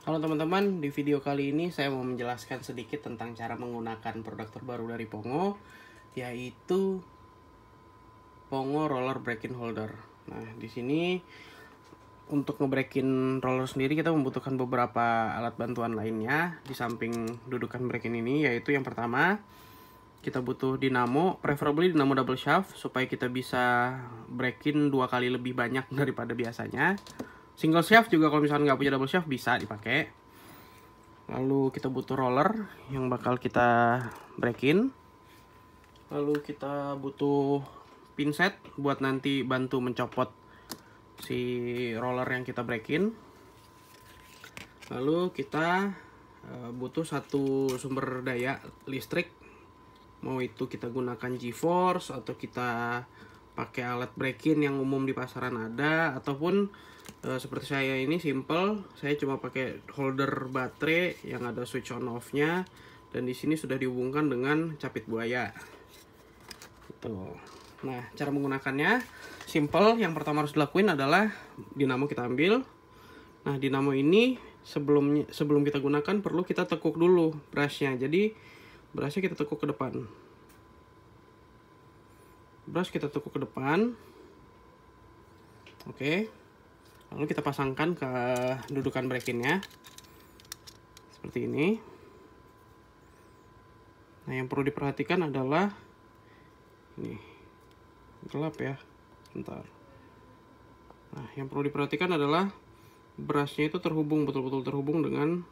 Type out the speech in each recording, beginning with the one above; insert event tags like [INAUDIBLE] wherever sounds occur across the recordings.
Halo teman-teman, di video kali ini saya mau menjelaskan sedikit tentang cara menggunakan produk terbaru dari Pongo yaitu Pongo Roller Breaking Holder. Nah, di sini untuk ngebreakin roller sendiri kita membutuhkan beberapa alat bantuan lainnya di samping dudukan breaking ini yaitu yang pertama kita butuh dinamo, preferably dinamo double shaft supaya kita bisa breaking dua kali lebih banyak [LAUGHS] daripada biasanya single shaft juga kalau misalnya nggak punya double shaft bisa dipakai lalu kita butuh roller yang bakal kita breakin lalu kita butuh pinset buat nanti bantu mencopot si roller yang kita breakin lalu kita eh, butuh satu sumber daya listrik mau itu kita gunakan GeForce atau kita pakai alat break-in yang umum di pasaran ada ataupun uh, seperti saya ini simple saya cuma pakai holder baterai yang ada switch on off nya dan di sini sudah dihubungkan dengan capit buaya itu nah cara menggunakannya simple yang pertama harus dilakuin adalah dinamo kita ambil nah dinamo ini sebelum sebelum kita gunakan perlu kita tekuk dulu brushnya jadi brushnya kita tekuk ke depan brush kita tekuk ke depan oke okay. lalu kita pasangkan ke dudukan brekinnya seperti ini nah yang perlu diperhatikan adalah ini gelap ya bentar nah yang perlu diperhatikan adalah brushnya itu terhubung betul-betul terhubung dengan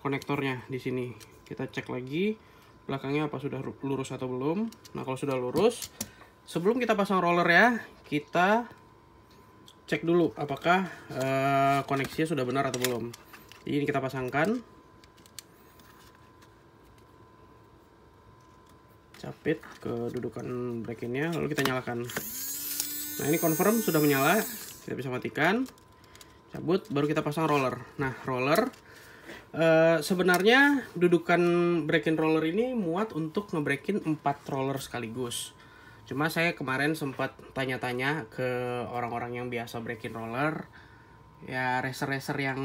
konektornya di sini kita cek lagi belakangnya apa sudah lurus atau belum nah kalau sudah lurus sebelum kita pasang roller ya kita cek dulu apakah uh, koneksinya sudah benar atau belum jadi ini kita pasangkan capit ke dudukan brekinnya lalu kita nyalakan nah ini confirm sudah menyala kita bisa matikan cabut baru kita pasang roller nah roller Eh, sebenarnya dudukan breaking roller ini muat untuk ngebreakin empat roller sekaligus. Cuma saya kemarin sempat tanya-tanya ke orang-orang yang biasa breaking roller, ya racer-racer yang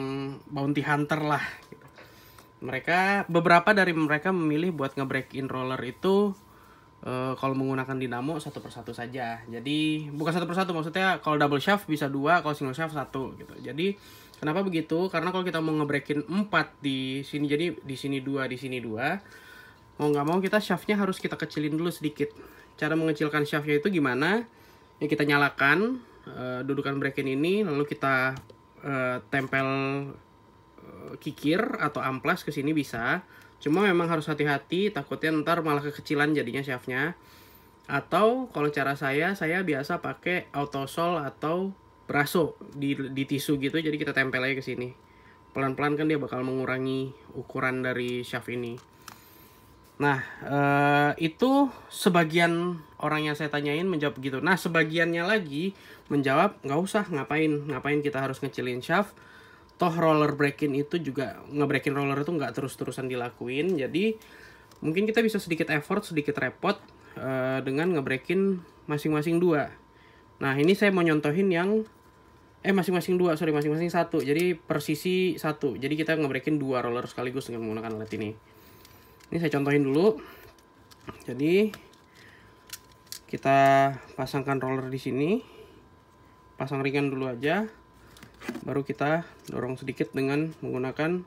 bounty hunter lah. Gitu. Mereka beberapa dari mereka memilih buat ngebreakin roller itu uh, kalau menggunakan dinamo satu persatu saja. Jadi bukan satu persatu maksudnya kalau double shaft bisa dua, kalau single shaft satu gitu. Jadi kenapa begitu? Karena kalau kita mau ngebreakin empat di sini jadi di sini dua, di sini dua, mau nggak mau kita shaftnya harus kita kecilin dulu sedikit. Cara mengecilkan shaftnya itu gimana? Ya kita nyalakan uh, dudukan breakin ini, lalu kita uh, tempel kikir atau amplas ke sini bisa Cuma memang harus hati-hati, takutnya ntar malah kekecilan jadinya shaftnya. Atau kalau cara saya, saya biasa pakai autosol atau braso di, di tisu gitu, jadi kita tempel aja ke sini. Pelan-pelan kan dia bakal mengurangi ukuran dari shaft ini. Nah, eh, itu sebagian orang yang saya tanyain menjawab gitu. Nah, sebagiannya lagi menjawab, nggak usah, ngapain? Ngapain kita harus ngecilin shaft? toh roller breaking itu juga ngebreakin roller itu nggak terus-terusan dilakuin jadi mungkin kita bisa sedikit effort sedikit repot uh, dengan ngebreakin masing-masing dua nah ini saya mau nyontohin yang eh masing-masing dua sorry masing-masing satu jadi persisi satu jadi kita ngebreakin dua roller sekaligus dengan menggunakan alat ini ini saya contohin dulu jadi kita pasangkan roller di sini pasang ringan dulu aja baru kita dorong sedikit dengan menggunakan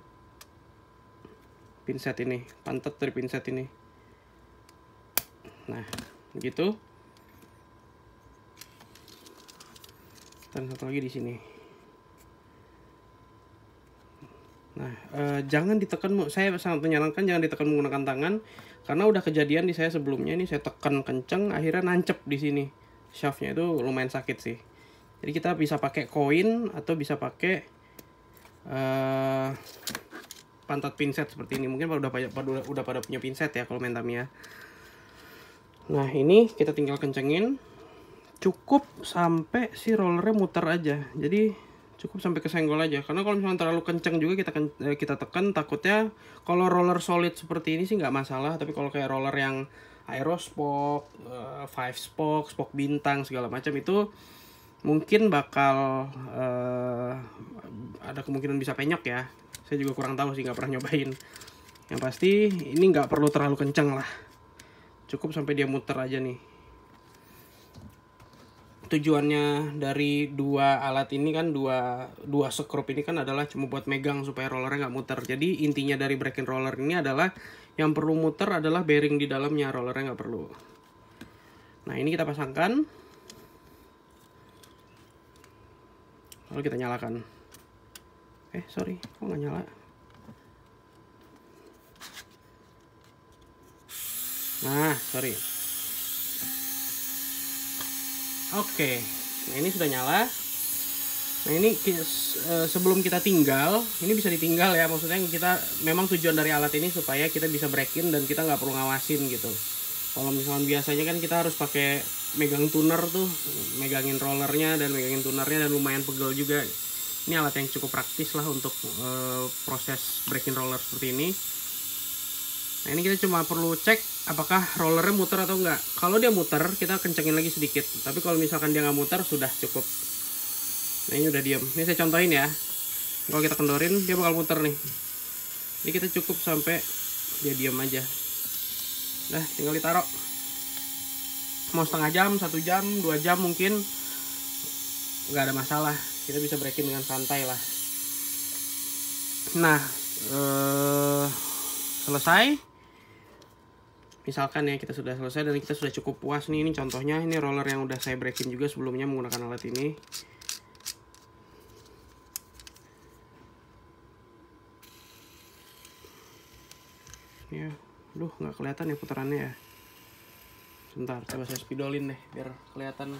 pinset ini pantat dari pinset ini nah begitu dan satu lagi di sini Nah, eh, jangan ditekan, saya sangat menyarankan jangan ditekan menggunakan tangan karena udah kejadian di saya sebelumnya ini saya tekan kenceng akhirnya nancep di sini. Shaftnya itu lumayan sakit sih jadi kita bisa pakai koin atau bisa pakai uh, pantat pinset seperti ini mungkin udah banyak udah, udah pada punya pinset ya kalau main ya. nah ini kita tinggal kencengin cukup sampai si rollernya muter aja jadi cukup sampai kesenggol aja karena kalau misalnya terlalu kenceng juga kita eh, kita tekan takutnya kalau roller solid seperti ini sih nggak masalah tapi kalau kayak roller yang aerospok, uh, eh, five spok, spok bintang segala macam itu mungkin bakal uh, ada kemungkinan bisa penyok ya saya juga kurang tahu sih nggak pernah nyobain yang pasti ini nggak perlu terlalu kenceng lah cukup sampai dia muter aja nih tujuannya dari dua alat ini kan dua dua sekrup ini kan adalah cuma buat megang supaya rollernya nggak muter jadi intinya dari breaking roller ini adalah yang perlu muter adalah bearing di dalamnya rollernya nggak perlu nah ini kita pasangkan lalu oh, kita nyalakan eh sorry kok nggak nyala nah sorry oke nah, ini sudah nyala nah ini eh, sebelum kita tinggal ini bisa ditinggal ya maksudnya kita memang tujuan dari alat ini supaya kita bisa break in dan kita nggak perlu ngawasin gitu kalau misalnya biasanya kan kita harus pakai megang tuner tuh megangin rollernya dan megangin tunernya dan lumayan pegel juga ini alat yang cukup praktis lah untuk e, proses breaking roller seperti ini nah ini kita cuma perlu cek apakah rollernya muter atau enggak kalau dia muter kita kencengin lagi sedikit tapi kalau misalkan dia nggak muter sudah cukup nah ini udah diam ini saya contohin ya kalau kita kendorin dia bakal muter nih ini kita cukup sampai dia diam aja nah tinggal ditaruh mau setengah jam satu jam dua jam mungkin nggak ada masalah kita bisa breakin dengan santai lah nah eh, selesai misalkan ya kita sudah selesai dan kita sudah cukup puas nih ini contohnya ini roller yang udah saya breaking juga sebelumnya menggunakan alat ini ya duh nggak kelihatan ya putarannya ya Bentar, coba saya spidolin deh biar kelihatan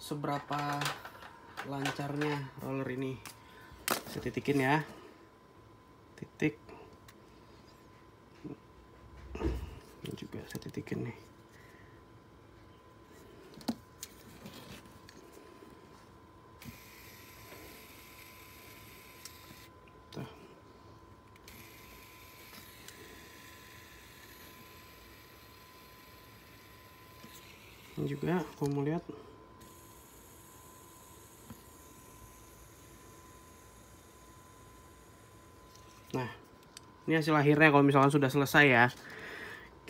seberapa lancarnya roller ini. Saya titikin ya. Titik. Ini juga saya titikin nih. ini juga mau lihat nah ini hasil akhirnya kalau misalkan sudah selesai ya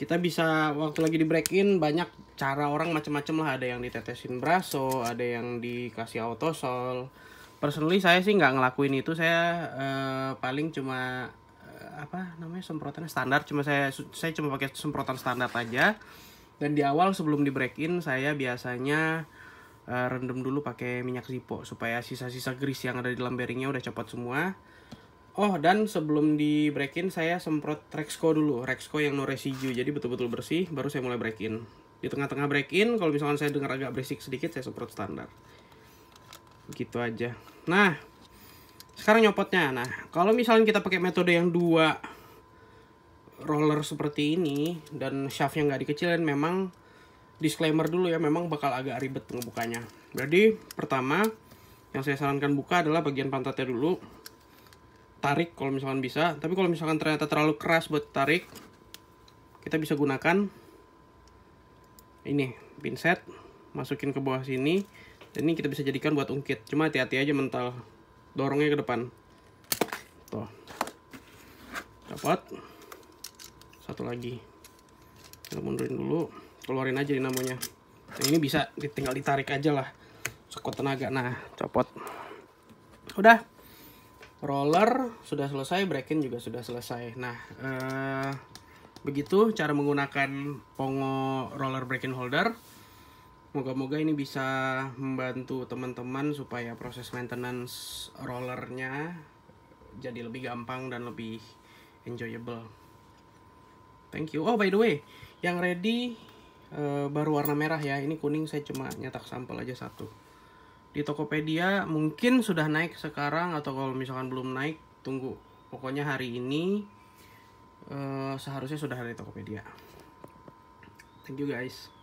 kita bisa waktu lagi di break in banyak cara orang macam-macam lah ada yang ditetesin braso ada yang dikasih autosol personally saya sih nggak ngelakuin itu saya uh, paling cuma uh, apa namanya semprotan standar cuma saya saya cuma pakai semprotan standar aja dan di awal sebelum di break in saya biasanya uh, rendam dulu pakai minyak Zippo supaya sisa-sisa grease yang ada di dalam bearingnya udah cepat semua. Oh, dan sebelum di break in saya semprot Rexco dulu, Rexco yang no residue. Jadi betul-betul bersih baru saya mulai break in. Di tengah-tengah break in kalau misalkan saya dengar agak berisik sedikit saya semprot standar. Gitu aja. Nah, sekarang nyopotnya. Nah, kalau misalnya kita pakai metode yang dua roller seperti ini dan shaftnya nggak dikecilin memang disclaimer dulu ya memang bakal agak ribet ngebukanya jadi pertama yang saya sarankan buka adalah bagian pantatnya dulu tarik kalau misalkan bisa tapi kalau misalkan ternyata terlalu keras buat tarik kita bisa gunakan ini pinset masukin ke bawah sini dan ini kita bisa jadikan buat ungkit cuma hati-hati aja mental dorongnya ke depan tuh dapat satu lagi kita mundurin dulu keluarin aja dinamonya. namanya nah, ini bisa ditinggal ditarik aja lah sekuat tenaga nah copot udah roller sudah selesai braking juga sudah selesai nah eh, begitu cara menggunakan pongo roller braking holder moga-moga ini bisa membantu teman-teman supaya proses maintenance rollernya jadi lebih gampang dan lebih enjoyable thank you. Oh by the way, yang ready uh, baru warna merah ya. Ini kuning saya cuma nyetak sampel aja satu. Di Tokopedia mungkin sudah naik sekarang atau kalau misalkan belum naik tunggu. Pokoknya hari ini uh, seharusnya sudah ada di Tokopedia. Thank you guys.